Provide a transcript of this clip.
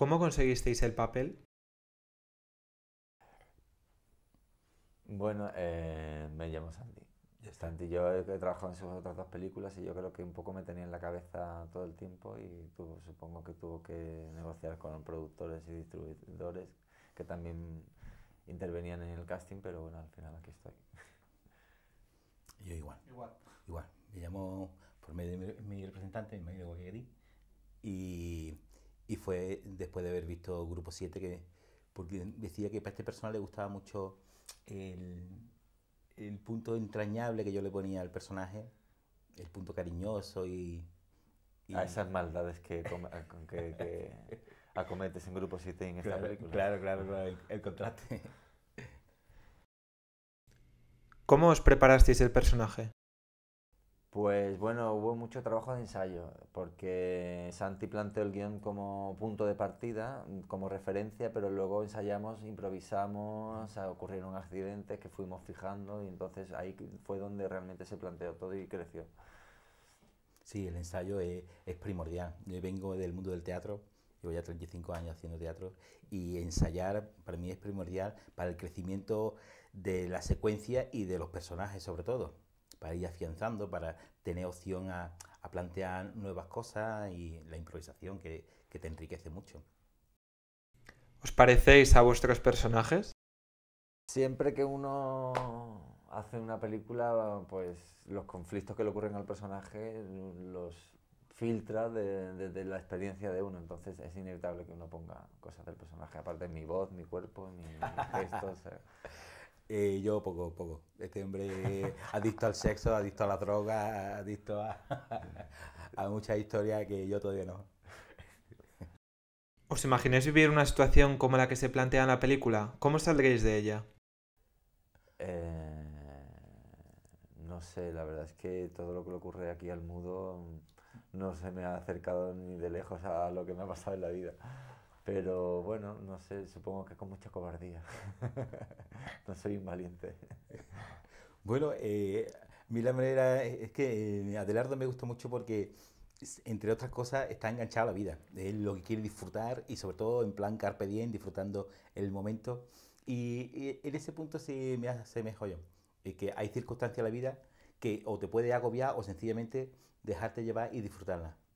¿Cómo conseguisteis el papel? Bueno, eh, me llamo Sandy. yo he trabajado en sus otras dos películas y yo creo que un poco me tenía en la cabeza todo el tiempo y supongo que tuvo que negociar con productores y distribuidores que también intervenían en el casting, pero bueno, al final aquí estoy. Yo igual. Igual. Igual. Me llamo por medio de mi, representante, mi marido Guagueri, y y fue después de haber visto Grupo 7 que porque decía que para este personaje le gustaba mucho el, punto entrañable que yo le ponía al personaje, el punto cariñoso y... A esas maldades que, que, acometes en Grupo 7 en esta película. Claro, claro, claro el, el contraste. ¿Cómo os preparasteis el personaje? Pues bueno, hubo mucho trabajo de ensayo, porque Santi planteó el guión como punto de partida, mm, como referencia, pero luego ensayamos, improvisamos, ah, ocurrieron accidentes que fuimos fijando y entonces ahí fue donde realmente se planteó todo y creció. Sí, el ensayo es, primordial. Yo vengo del mundo del teatro, llevo ya 35 años haciendo teatro y ensayar para mí es primordial para el crecimiento de la secuencia y de los personajes sobre todo para ir afianzando, para tener opción a, plantear nuevas cosas y la improvisación que, te enriquece mucho. ¿Os parecéis a vuestros personajes? Siempre que uno hace una película, pues los conflictos que le ocurren al personaje los filtra desde de, la experiencia de uno, entonces es inevitable que uno ponga cosas del personaje, aparte de mi voz, mi cuerpo, mis gestos. Eh, yo poco, poco. Este hombre adicto al sexo, adicto a la droga, adicto a, a muchas historias que yo todavía no. ¿Os imagináis vivir una situación como la que se plantea en la película? ¿Cómo saldréis de ella? Eh, no sé, la verdad es que todo lo que le ocurre aquí al mudo mm, no se me ha acercado ni de lejos a lo que me ha pasado en la vida. Pero bueno, no sé, supongo que con mucha cobardía. no soy valiente. Bueno, eh, a mí la manera es que eh, Adelardo me gusta mucho porque, entre otras cosas, está enganchado a la vida. Es lo que quiere disfrutar y sobre todo en plan carpe diem, disfrutando el momento. Y, en ese punto sí me hace mejor yo. Es que hay circunstancias en la vida que o te puede agobiar o sencillamente dejarte llevar y disfrutarla.